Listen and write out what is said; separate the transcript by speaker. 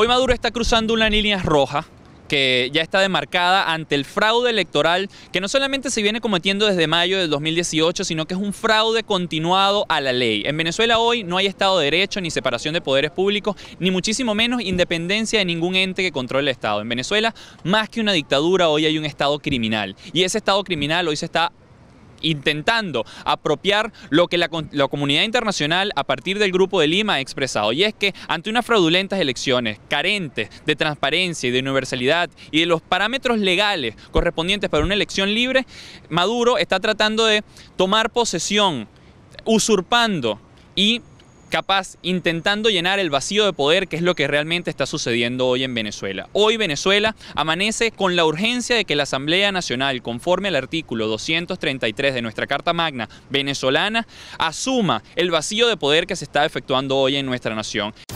Speaker 1: Hoy Maduro está cruzando una línea roja que ya está demarcada ante el fraude electoral que no solamente se viene cometiendo desde mayo del 2018, sino que es un fraude continuado a la ley. En Venezuela hoy no hay Estado de Derecho, ni separación de poderes públicos, ni muchísimo menos independencia de ningún ente que controle el Estado. En Venezuela, más que una dictadura, hoy hay un Estado criminal. Y ese Estado criminal hoy se está intentando apropiar lo que la, comunidad internacional a partir del Grupo de Lima ha expresado, y es que ante unas fraudulentas elecciones carentes de transparencia y de universalidad y de los parámetros legales correspondientes para una elección libre, Maduro está tratando de tomar posesión, usurpando y capaz intentando llenar el vacío de poder que es lo que realmente está sucediendo hoy en Venezuela. Hoy Venezuela amanece con la urgencia de que la Asamblea Nacional, conforme al artículo 233 de nuestra Carta Magna venezolana, asuma el vacío de poder que se está efectuando hoy en nuestra nación.